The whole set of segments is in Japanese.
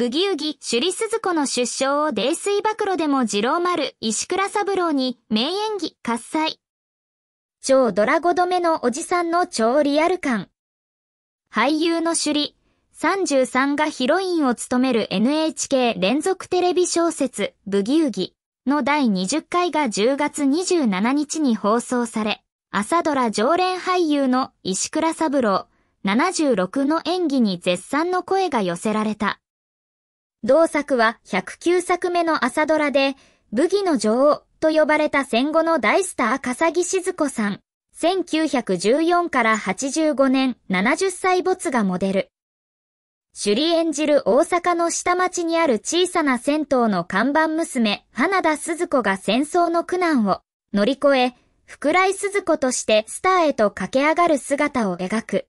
ブギウギ、首里鈴子の出生を泥水暴露でも二郎丸、石倉三郎に、名演技、喝采。超ドラゴ止めのおじさんの超リアル感。俳優の首里、33がヒロインを務める NHK 連続テレビ小説、ブギウギの第20回が10月27日に放送され、朝ドラ常連俳優の石倉三郎76の演技に絶賛の声が寄せられた。同作は109作目の朝ドラで、武義の女王と呼ばれた戦後の大スター笠木静子さん。1914から85年70歳没がモデル。首里演じる大阪の下町にある小さな銭湯の看板娘、花田鈴子が戦争の苦難を乗り越え、福来鈴子としてスターへと駆け上がる姿を描く。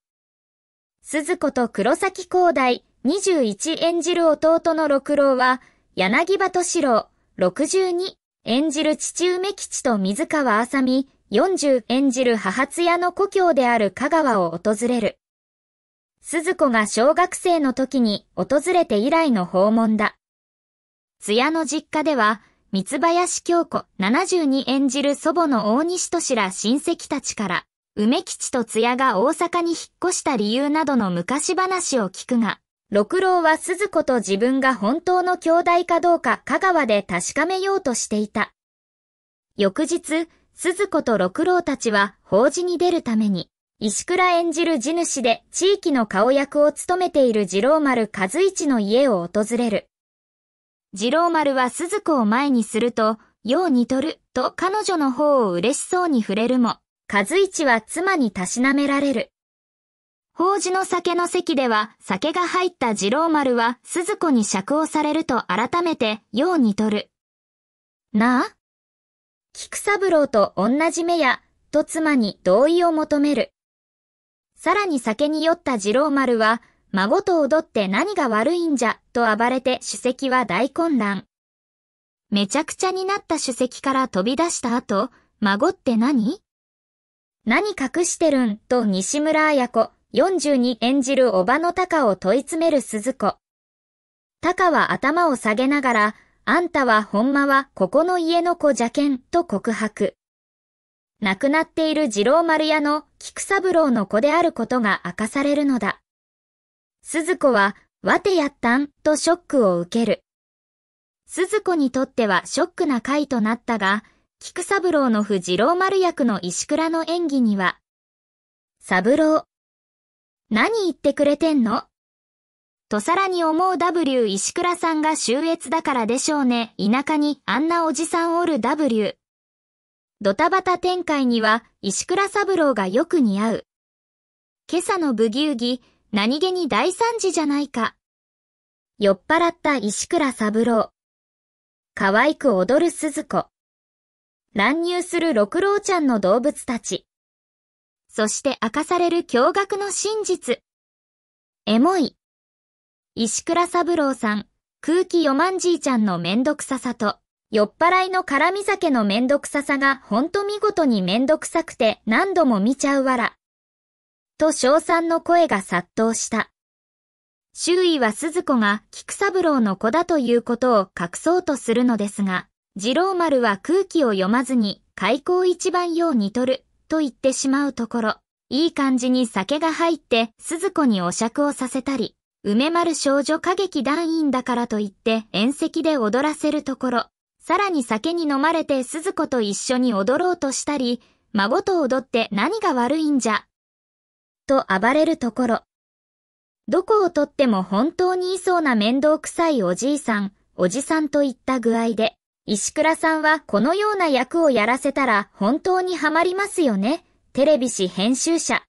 鈴子と黒崎広大、21演じる弟の六郎は、柳葉敏郎、62演じる父梅吉と水川あさみ、40演じる母津屋の故郷である香川を訪れる。鈴子が小学生の時に訪れて以来の訪問だ。津屋の実家では、三林京子72演じる祖母の大西としら親戚たちから、梅吉と津屋が大阪に引っ越した理由などの昔話を聞くが、六郎は鈴子と自分が本当の兄弟かどうか香川で確かめようとしていた。翌日、鈴子と六郎たちは法事に出るために、石倉演じる地主で地域の顔役を務めている二郎丸和一の家を訪れる。二郎丸は鈴子を前にすると、よう似とると彼女の方を嬉しそうに触れるも、和一は妻にたしなめられる。法事の酒の席では、酒が入った二郎丸は、鈴子に釈をされると改めて、ようにとる。なあ菊三郎と同じ目や、と妻に同意を求める。さらに酒に酔った二郎丸は、孫と踊って何が悪いんじゃ、と暴れて主席は大混乱。めちゃくちゃになった主席から飛び出した後、孫って何何隠してるんと西村綾子、42演じるおばのタカを問い詰める鈴子。タカは頭を下げながら、あんたはほんまはここの家の子じゃけんと告白。亡くなっている二郎丸屋の菊三郎の子であることが明かされるのだ。鈴子は、わてやったんとショックを受ける。鈴子にとってはショックな回となったが、菊三郎の不二郎丸役の石倉の演技には、三郎、何言ってくれてんのとさらに思う W 石倉さんが秀越だからでしょうね。田舎にあんなおじさんおる W。ドタバタ展開には石倉三郎がよく似合う。今朝のブギウギ、何気に大惨事じゃないか。酔っ払った石倉三郎。可愛く踊る鈴子。乱入する六郎ちゃんの動物たち。そして明かされる驚愕の真実。エモい。石倉三郎さん、空気読まんじいちゃんのめんどくささと、酔っ払いの辛み酒のめんどくささがほんと見事にめんどくさくて何度も見ちゃうわら。と称賛の声が殺到した。周囲は鈴子が菊三郎の子だということを隠そうとするのですが、次郎丸は空気を読まずに開口一番ようにとると言ってしまうところ、いい感じに酒が入って鈴子にお酌をさせたり、梅丸少女歌劇団員だからと言って宴席で踊らせるところ、さらに酒に飲まれて鈴子と一緒に踊ろうとしたり、孫と踊って何が悪いんじゃ。と暴れるところ。どこをとっても本当にいそうな面倒くさいおじいさん、おじさんといった具合で、石倉さんはこのような役をやらせたら本当にハマりますよね。テレビ誌編集者。